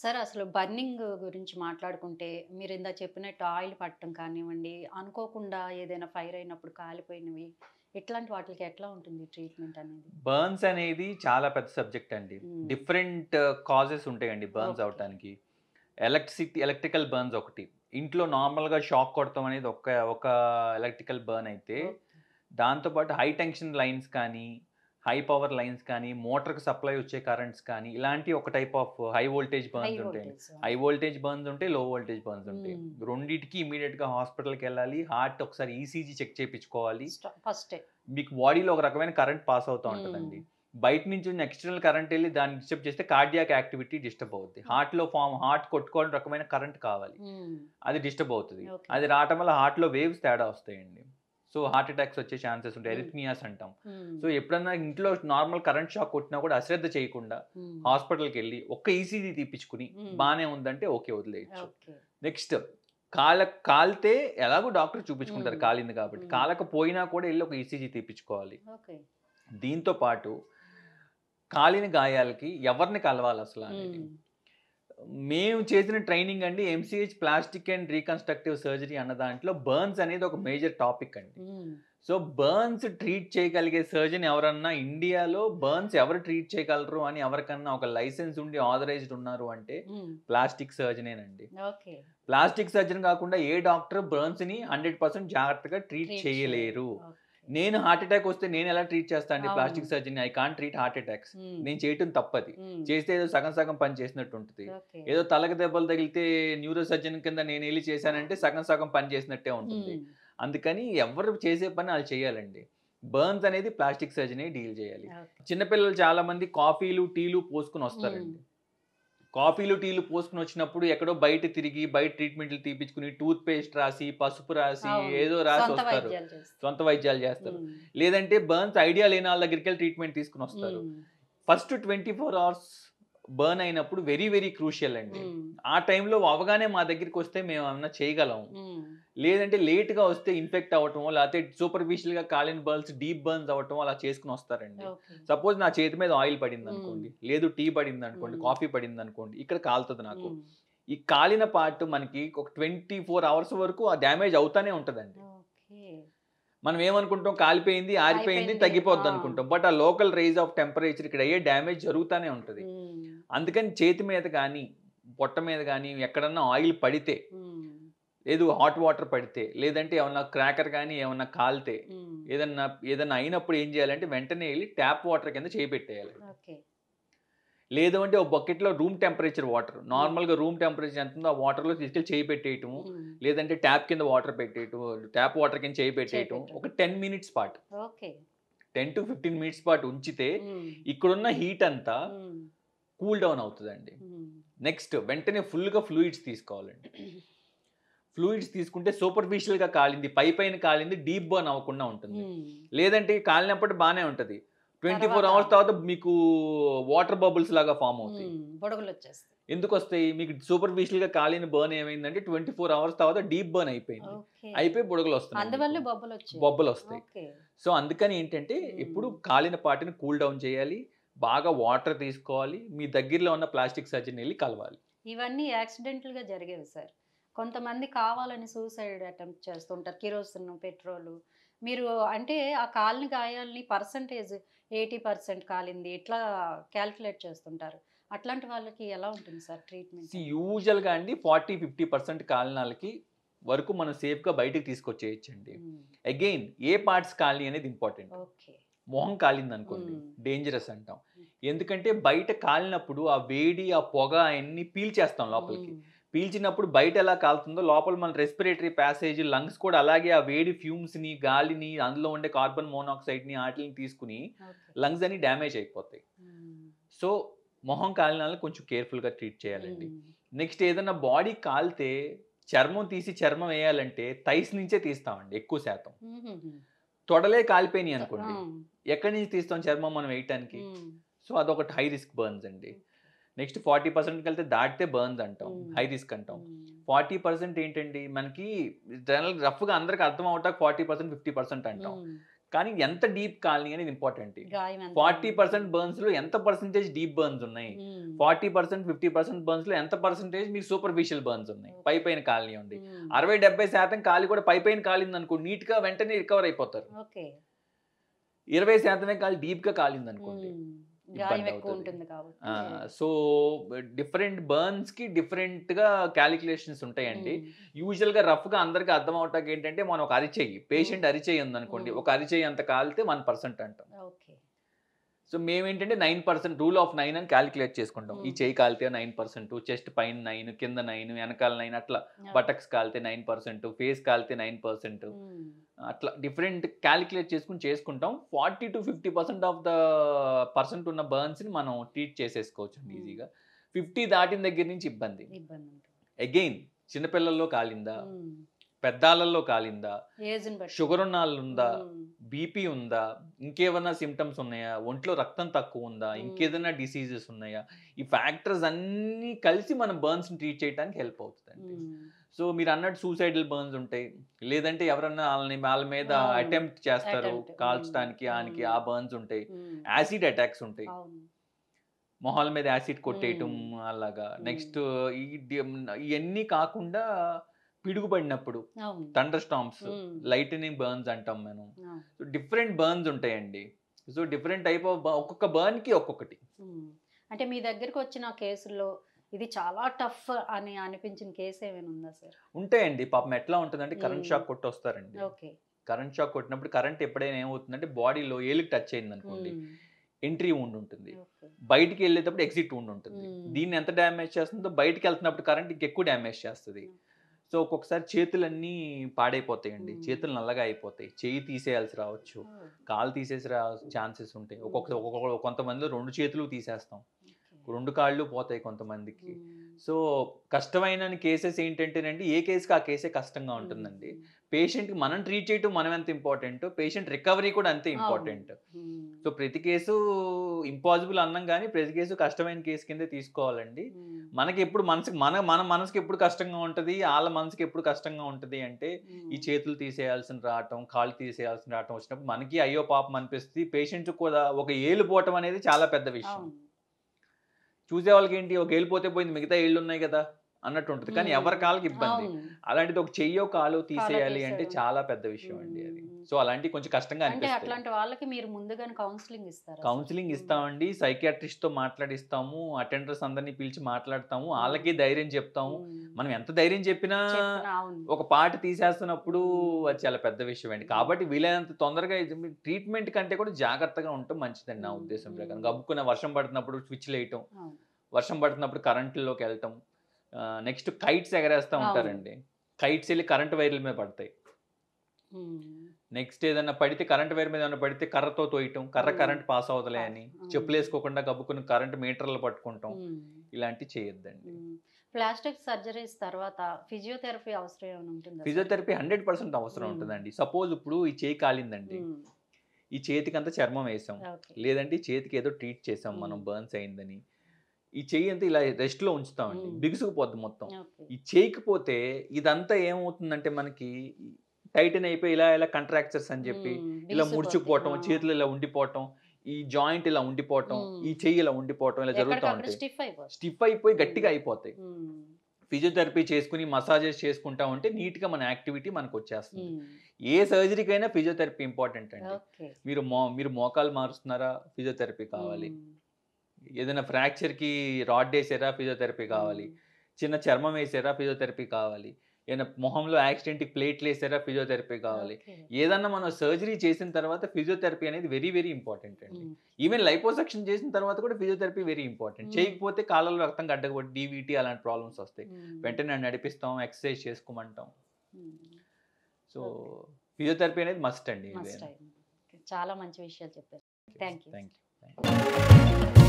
Sir అసలు burning గురించి మాట్లాడుకుంటే మీరు ఇందా చెప్పినట్టు ఆయిల్ పట్టడం కానివ్వండి అనుకోకుండా ఏదైనా ఫైర్ అయినప్పుడు కాలిపోయినవి ఇట్లాంటి వాటికి ఎట్లా ఉంటుంది ట్రీట్మెంట్ అనేది బర్న్స్ అనేది చాలా పెద్ద సబ్జెక్ట్ అండి డిఫరెంట్ uh, కాజెస్ ఉంటాయండి బర్న్స్ అవడానికి ఎలక్ట్రిసిటీ ఎలక్ట్రికల్ బర్న్స్ ఒకటి ఇంట్లో నార్మల్గా షాక్ కొడతాం అనేది ఒక ఒక ఎలక్ట్రికల్ బర్న్ అయితే దాంతోపాటు హై టెన్షన్ లైన్స్ కానీ హై పవర్ లైన్స్ కానీ మోటార్కి సప్లై వచ్చే కరెంట్స్ కానీ ఇలాంటి ఒక type of high voltage burns ఉంటాయి హై వోల్టేజ్ బర్న్స్ ఉంటాయి లో వోల్టేజ్ బర్న్స్ ఉంటాయి రెండింటికి ఇమీడియట్ గా హాస్పిటల్కి వెళ్ళాలి హార్ట్ ఒకసారి ఈసీజీ చెక్ చేయించుకోవాలి ఫస్ట్ మీకు బాడీలో ఒక రకమైన కరెంట్ పాస్ అవుతూ ఉంటుందండి బయట నుంచి ఎక్స్టర్నల్ కరెంట్ వెళ్ళి దాన్ని డిస్టర్బ్ చేస్తే కార్డియాక్ యాక్టివిటీ డిస్టర్బ్ అవుతుంది హార్ట్ లో ఫామ్ హార్ట్ కొట్టుకోవడం రకమైన కరెంట్ కావాలి అది డిస్టర్బ్ అవుతుంది అది రావటం వల్ల హార్ట్ లో వేవ్స్ తేడా వస్తాయండి సో హార్ట్ అటాక్స్ వచ్చే ఛాన్సెస్ ఉంటాయి ఎరిథ్మియాస్ hmm. అంటాం hmm. సో ఎప్పుడన్నా ఇంట్లో నార్మల్ కరెంట్ షాక్ కొట్టినా కూడా అశ్రద్ధ చేయకుండా hmm. హాస్పిటల్కి వెళ్ళి ఒక్క ఈసీజీ తీపించుకుని బాగానే ఉందంటే ఓకే వదిలేయచ్చు నెక్స్ట్ కాల కాలితే ఎలాగో డాక్టర్ చూపించుకుంటారు కాలింది కాబట్టి కాలకపోయినా కూడా వెళ్ళి ఒక ఈసీజీ తీపించుకోవాలి దీంతో పాటు కాలిన గాయాలకి ఎవరిని కలవాలి అసలు అనేది మేము చేసిన ట్రైనింగ్ అండి MCh plastic and reconstructive surgery అన్న దాంట్లో బర్న్స్ అనేది ఒక మేజర్ టాపిక్ అండి సో బర్న్స్ ట్రీట్ చేయగలిగే సర్జన్ ఎవరన్నా ఇండియాలో బర్న్స్ ఎవరు ట్రీట్ చేయగలరు అని ఎవరికన్నా ఒక లైసెన్స్ ఉండి ఆథరైజ్డ్ ఉన్నారు అంటే ప్లాస్టిక్ సర్జనేనండి ప్లాస్టిక్ సర్జన్ కాకుండా ఏ డాక్టర్ బర్న్స్ ని హండ్రెడ్ పర్సెంట్ జాగ్రత్తగా ట్రీట్ చేయలేరు నేను హార్ట్ అటాక్ వస్తే నేను ఎలా ట్రీట్ అండి plastic surgery I can treat heart attacks నేను చేయటం తప్పది చేస్తే ఏదో సగం సగం పని చేసినట్టు ఉంటుంది ఏదో తలకు దెబ్బలు తగిలితే న్యూరో సర్జన్ కింద నేను వెళ్ళి చేశానంటే సగం సగం పని చేసినట్టే ఉంటుంది అందుకని ఎవరు చేసే పని వాళ్ళు చేయాలండి బర్న్స్ అనేది ప్లాస్టిక్ సర్జరీ డీల్ చేయాలి చిన్నపిల్లలు చాలా మంది కాఫీలు టీలు పోసుకుని వస్తారండి కాఫీలు టీలు పోసుకుని వచ్చినప్పుడు ఎక్కడో బయట తిరిగి బయట ట్రీట్మెంట్లు తీపించుకుని టూత్ పేస్ట్ రాసి పసుపు రాసి ఏదో రాసి వస్తారు సొంత వైద్యాలు చేస్తారు లేదంటే బర్న్స్ ఐడియా లేని వాళ్ళ దగ్గరికి వెళ్ళి ట్రీట్మెంట్ తీసుకుని వస్తారు first twenty four hours burn అయినప్పుడు వెరీ వెరీ క్రూషియల్ అండి ఆ టైంలో అవగానే మా దగ్గరికి వస్తే మేము ఏమన్నా చేయగలం లేదంటే లేట్ గా వస్తే ఇన్ఫెక్ట్ అవ్వటం లేకపోతే గా కాలిన్ బర్న్స్ డీప్ బర్న్స్ అవ్వటం అలా చేసుకుని వస్తారండి సపోజ్ నా చేతి మీద ఆయిల్ పడింది అనుకోండి లేదు టీ పడింది అనుకోండి కాఫీ పడింది అనుకోండి ఇక్కడ కాలుతుంది నాకు ఈ కాలిన పార్ట్ మనకి ఒక ట్వంటీ ఫోర్ అవర్స్ వరకు ఆ డ్యామేజ్ అవుతానే ఉంటదండి మనం ఏమనుకుంటాం కాలిపోయింది ఆరిపోయింది తగ్గిపోద్ది అనుకుంటాం బట్ ఆ లోకల్ రేజ్ ఆఫ్ టెంపరేచర్ ఇక్కడ అయ్యే డ్యామేజ్ జరుగుతూనే ఉంటుంది అందుకని చేతి మీద కానీ పొట్ట మీద కానీ ఎక్కడన్నా ఆయిల్ పడితే లేదు హాట్ వాటర్ పడితే లేదంటే ఏమన్నా క్రాకర్ కానీ ఏమన్నా కాలితే ఏదన్నా ఏదన్నా అయినప్పుడు ఏం చేయాలంటే వెంటనే వెళ్ళి ట్యాప్ వాటర్ కింద చేపెట్టేయాలి లేదు అంటే ఒక బకెట్లో రూమ్ టెంపరేచర్ వాటర్ నార్మల్గా రూమ్ టెంపరేచర్ ఎంత ఉందో ఆ వాటర్లో తీసుకెళ్ళి చేయి పెట్టేయటము లేదంటే ట్యాప్ కింద వాటర్ పెట్టేయటం ట్యాప్ వాటర్ కింద చేయి పెట్టేయటం ఒక టెన్ మినిట్స్ పాటు టెన్ టు ఫిఫ్టీన్ మినిట్స్ పాటు ఉంచితే ఇక్కడున్న హీట్ అంతా కూల్ డౌన్ అవుతుందండి hmm. నెక్స్ట్ వెంటనే ఫుల్గా ఫ్లూయిడ్స్ తీసుకోవాలండి ఫ్లూయిడ్స్ తీసుకుంటే సూపర్ఫిషియల్గా కాలింది పై పైన కాలింది డీప్ బర్న్ అవ్వకుండా ఉంటుంది hmm. లేదంటే కాలినప్పటి బాగానే ఉంటుంది ట్వంటీ ఫోర్ అవర్స్ తర్వాత మీకు వాటర్ బబుల్స్ లాగా ఫామ్ అవుతాయి hmm. వచ్చేస్తాయి ఎందుకు వస్తాయి మీకు సూపర్ఫిషియల్ గా కాలిన బర్న్ ఏమైందంటే ట్వంటీ ఫోర్ అవర్స్ తర్వాత డీప్ బర్న్ అయిపోయింది అయిపోయి బుడగలు వస్తాయి బొబ్బలు వస్తాయి సో అందుకని ఏంటంటే ఇప్పుడు కాలిన పాటిని కూల్ డౌన్ చేయాలి బాగా వాటర్ తీసుకోవాలి మీ దగ్గరలో ఉన్న ప్లాస్టిక్ సర్జన్ వెళ్ళి కలవాలి ఇవన్నీ యాక్సిడెంటల్గా జరిగేవి సార్ కొంతమంది కావాలని సూసైడ్ అటెంప్ట్ చేస్తుంటారు కిరోసిన్ పెట్రోలు మీరు అంటే ఆ కాలిని గాయాలని పర్సంటేజ్ ఎయిటీ పర్సెంట్ కాలింది ఇట్లా క్యాల్కులేట్ చేస్తుంటారు అట్లాంటి వాళ్ళకి ఎలా ఉంటుంది సార్ ట్రీట్మెంట్ యూజువల్గా అండి ఫార్టీ ఫిఫ్టీ పర్సెంట్ కాలినాలకి వరకు మనం సేఫ్గా బయటకు తీసుకొచ్చేయచ్చండి అగైన్ ఏ పార్ట్స్ కాలి అనేది ఇంపార్టెంట్ మొహం కాలింది అనుకోండి డేంజరస్ అంటాం ఎందుకంటే బయట కాలినప్పుడు ఆ వేడి ఆ పొగ అవన్నీ పీల్చేస్తాం లోపలికి పీల్చినప్పుడు బయట ఎలా కాలుతుందో లోపల మన రెస్పిరేటరీ ప్యాసేజ్ లంగ్స్ కూడా అలాగే ఆ వేడి ఫ్యూమ్స్ని గాలిని అందులో ఉండే కార్బన్ మోనాక్సైడ్ని వాటిని తీసుకుని లంగ్స్ అని డ్యామేజ్ అయిపోతాయి సో మొహం కాలినాలను కొంచెం కేర్ఫుల్గా ట్రీట్ చేయాలండి నెక్స్ట్ ఏదైనా బాడీ కాలితే చర్మం తీసి చర్మం వేయాలంటే తైస్ నుంచే తీస్తామండి ఎక్కువ శాతం తొడలే కాలిపోయినాయి అనుకోండి ఎక్కడి నుంచి తీస్తాం చర్మం మనం వేయటానికి సో అదొకటి హై రిస్క్ బర్న్స్ అండి నెక్స్ట్ ఫార్టీ పర్సెంట్కి వెళ్తే దాటితే బర్న్స్ అంటాం హై రిస్క్ అంటాం ఫార్టీ పర్సెంట్ ఏంటండి మనకి జనరల్ రఫ్గా అందరికి అర్థం అవటానికి ఫార్టీ పర్సెంట్ ఫిఫ్టీ పర్సెంట్ అంటాం కానీ ఎంత డీప్ కాలనీ అనేది ఇంపార్టెంట్ ఫార్టీ పర్సెంట్ బర్న్స్ లో ఎంత పర్సెంటేజ్ డీప్ బర్న్స్ ఉన్నాయి forty percent fifty percent burns లో ఎంత పర్సెంటేజ్ మీకు సూపర్ఫిషియల్ బర్న్స్ ఉన్నాయి పై పైన కాలనీ ఉంది అరవై డెబ్బై శాతం కాలి కూడా పై పైన కాలింది అనుకో నీట్ గా వెంటనే రికవర్ అయిపోతారు ఇరవై శాతమే కాలి డీప్ గా కాలింది అనుకోండి సో డిఫరెంట్ బర్న్స్ కి డిఫరెంట్ గా క్యాలిక్యులేషన్స్ ఉంటాయండి యూజువల్ గా రఫ్ గా అందరికి అర్థం అవటానికి ఏంటంటే మనం ఒక అరిచేయి పేషెంట్ అరిచేయి ఉందనుకోండి ఒక అరిచేయి అంత కాలితే వన్ పర్సెంట్ అంటాం సో మేము ఏంటంటే nine percent rule of nine అని క్యాలిక్యులేట్ చేసుకుంటాం ఈ hmm. చేయి కాలితే నైన్ పర్సెంట్ చెస్ట్ పైన నైన్ కింద నైన్ వెనకాల నైన్ అట్లా బటక్స్ కాలితే నైన్ పర్సెంట్ ఫేస్ కాలితే నైన్ పర్సెంట్ hmm. అట్లా డిఫరెంట్ క్యాలిక్యులేట్ చేసుకుని చేసుకుంటాం forty to fifty percent of the percent ఉన్న బర్న్స్ని మనం ట్రీట్ చేసేసుకోవచ్చు hmm. ఈజీగా ఫిఫ్టీ దాటిన దగ్గర నుంచి ఇబ్బంది అగైన్ చిన్నపిల్లల్లో కాలిందా పెద్దాలలో కాలిందా షుగర్ ఉన్న ఉందా బీపీ ఉందా ఇంకేమైనా సిమ్టమ్స్ ఉన్నాయా ఒంట్లో రక్తం తక్కువ ఉందా ఇంకేదైనా డిసీజెస్ ఉన్నాయా ఈ ఫ్యాక్టర్స్ అన్నీ కలిసి మనం బర్న్స్ ట్రీట్ చేయడానికి హెల్ప్ అవుతుందండి సో మీరు అన్నట్టు సూసైడల్ బర్న్స్ ఉంటాయి లేదంటే ఎవరన్నా వాళ్ళని వాళ్ళ మీద అటెంప్ట్ చేస్తారు కాల్చడానికి ఆయనకి ఆ బర్న్స్ ఉంటాయి యాసిడ్ అటాక్స్ ఉంటాయి మొహాల మీద యాసిడ్ కొట్టేయటం అలాగా నెక్స్ట్ ఇవన్నీ కాకుండా పిడుగుపడినప్పుడు థండర్ స్టాంప్స్ లైటనింగ్ బర్న్స్ అంటాం మనం సో డిఫరెంట్ బర్న్స్ ఉంటాయండి సో డిఫరెంట్ టైప్ ఆఫ్ ఒక్కొక్క బర్న్ కి ఒక్కొక్కటి అంటే మీ దగ్గరకు వచ్చిన కేసుల్లో ఇది చాలా టఫ్ అని అనిపించిన కేసు ఏమైనా ఉందా సార్ ఉంటాయండి పాపం ఎట్లా ఉంటుందంటే కరెంట్ షాక్ కొట్టి వస్తారండి ఓకే కరెంట్ షాక్ కొట్టినప్పుడు కరెంట్ ఎప్పుడైనా ఏమవుతుందంటే బాడీలో ఏలికి టచ్ అయింది అనుకోండి ఎంట్రీ ఉండి ఉంటుంది బయటికి వెళ్ళేటప్పుడు ఎగ్జిట్ ఉండి ఉంటుంది దీన్ని ఎంత డ్యామేజ్ చేస్తుందో బయటికి వెళ్తున్నప్పుడు కరెంట్ ఇంకెక్కువ డ్యామేజ్ చేస్తుంది సో ఒక్కొక్కసారి చేతులన్నీ పాడైపోతాయండి చేతులు నల్లగా అయిపోతాయి చేయి తీసేయాల్సి రావచ్చు కాలు తీసేసి రా ఛాన్సెస్ ఉంటాయి ఒక్కొక్క ఒక్కొక్క కొంతమంది రెండు చేతులు తీసేస్తాం రెండు కాళ్ళు పోతాయి కొంతమందికి సో కష్టమైన కేసెస్ ఏంటంటేనండి ఏ కేసుకి ఆ కేసే కష్టంగా ఉంటుందండి పేషెంట్కి మనం ట్రీట్ చేయటం మనం ఎంత ఇంపార్టెంట్ పేషెంట్ రికవరీ కూడా అంతే ఇంపార్టెంట్ సో ప్రతి కేసు ఇంపాసిబుల్ అన్నాం కానీ ప్రతి కేసు కష్టమైన కేసు కింద తీసుకోవాలండి మనకి ఎప్పుడు మనసుకు మన మన మనసుకి ఎప్పుడు కష్టంగా ఉంటుంది వాళ్ళ మనసుకి ఎప్పుడు కష్టంగా ఉంటుంది అంటే ఈ చేతులు తీసేయాల్సిన రావటం కాళ్ళు తీసేయాల్సిన రావటం వచ్చినప్పుడు మనకి అయ్యో పాపం అనిపిస్తుంది పేషెంట్ కూడా ఒక ఏలు పోవటం అనేది చాలా పెద్ద విషయం చూసే వాళ్ళకి ఏంటి ఒక ఏళ్ళు పోతే పోయింది మిగతా ఏళ్ళు ఉన్నాయి కదా అన్నట్టు ఉంటుంది కానీ ఎవరి కాళ్ళకి ఇబ్బంది అలాంటిది ఒక చెయ్యో కాలు తీసేయాలి అంటే చాలా పెద్ద విషయం అండి అది సో అలాంటి కొంచెం కష్టంగా అట్లాంటి వాళ్ళకి ముందుగా కౌన్సిలింగ్ కౌన్సిలింగ్ ఇస్తామండి సైకియాట్రిస్ట్ తో మాట్లాడిస్తాము అటెండర్స్ అందరినీ పిలిచి మాట్లాడతాము వాళ్ళకి ధైర్యం చెప్తాము మనం ఎంత ధైర్యం చెప్పినా ఒక పాట తీసేస్తున్నప్పుడు అది చాలా పెద్ద విషయం అండి కాబట్టి వీలైనంత తొందరగా ట్రీట్మెంట్ కంటే కూడా జాగ్రత్తగా ఉండటం మంచిదండి నా ఉద్దేశం ప్రకారం గబ్బుకున్న వర్షం పడుతున్నప్పుడు స్విచ్ వేయటం వర్షం పడుతున్నప్పుడు కరెంటులోకి వెళ్ళటం నెక్స్ట్ కైట్స్ ఎగరేస్తూ ఉంటారండి కైట్స్ వెళ్ళి కరెంట్ వైర్ల మీద పడతాయి నెక్స్ట్ ఏదైనా పడితే కరెంట్ వైర్ మీద ఏమైనా పడితే కర్రతో తోయటం కర్ర కరెంట్ పాస్ అవుతలే అని చెప్పులు వేసుకోకుండా కబ్బుకుని కరెంట్ మీటర్లు పట్టుకుంటాం ఇలాంటి చేయొద్దండి ప్లాస్టిక్ సర్జరీస్ తర్వాత ఫిజియోథెరపీ అవసరం ఉంటుంది ఫిజియోథెరపీ హండ్రెడ్ పర్సెంట్ అవసరం ఉంటుందండి సపోజ్ ఇప్పుడు ఈ చేయి కాలిందండి ఈ చేతికి అంతా చర్మం వేసాం లేదంటే చేతికి ఏదో ట్రీట్ చేసాం మనం బర్న్స్ అయిందని ఈ చెయ్యి అంతా ఇలా రెస్ట్లో ఉంచుతామండి బిగుసుకుపోద్ది మొత్తం ఈ చేయకపోతే ఇదంతా ఏమవుతుందంటే మనకి టైటన్ అయిపోయి ఇలా ఇలా కంట్రాక్చర్స్ అని చెప్పి ఇలా ముడుచుకుపోవటం చేతులు ఇలా ఉండిపోవటం ఈ జాయింట్ ఇలా ఉండిపోవటం ఈ చెయ్యి ఇలా ఉండిపోవటం ఇలా జరుగుతూ ఉంటుంది స్టిఫ్ అయిపోయి గట్టిగా అయిపోతాయి ఫిజియోథెరపీ చేసుకుని మసాజెస్ చేసుకుంటా ఉంటే నీట్ గా మన యాక్టివిటీ మనకు వచ్చేస్తుంది ఏ సర్జరీకైనా ఫిజియోథెరపీ ఇంపార్టెంట్ అండి మీరు మో మీరు మోకాలు మారుస్తున్నారా ఫిజియోథెరపీ కావాలి ఏదైనా ఫ్రాక్చర్కి రాడ్ వేసారా ఫిజియోథెరపీ కావాలి చిన్న చర్మం వేసారా ఫిజియోథెరపీ కావాలి ఏదైనా మొహంలో యాక్సిడెంట్కి ప్లేట్లు వేసారా ఫిజియోథెరపీ కావాలి ఏదన్నా మనం సర్జరీ చేసిన తర్వాత ఫిజియోథెరపీ అనేది వెరీ వెరీ ఇంపార్టెంట్ అండి ఈవెన్ లైపోసెక్షన్ చేసిన తర్వాత కూడా ఫిజియోథెరపీ వెరీ ఇంపార్టెంట్ చేయకపోతే కాలంలో రక్తం గడ్డకపోతే డీవీటీ అలాంటి ప్రాబ్లమ్స్ వస్తాయి వెంటనే నడిపిస్తాం ఎక్సర్సైజ్ చేసుకోమంటాం సో ఫిజియోథెరపీ అనేది మస్ట్ అండి చాలా మంచి విషయాలు చెప్పారు థ్యాంక్ యూ థ్యాంక్ యూ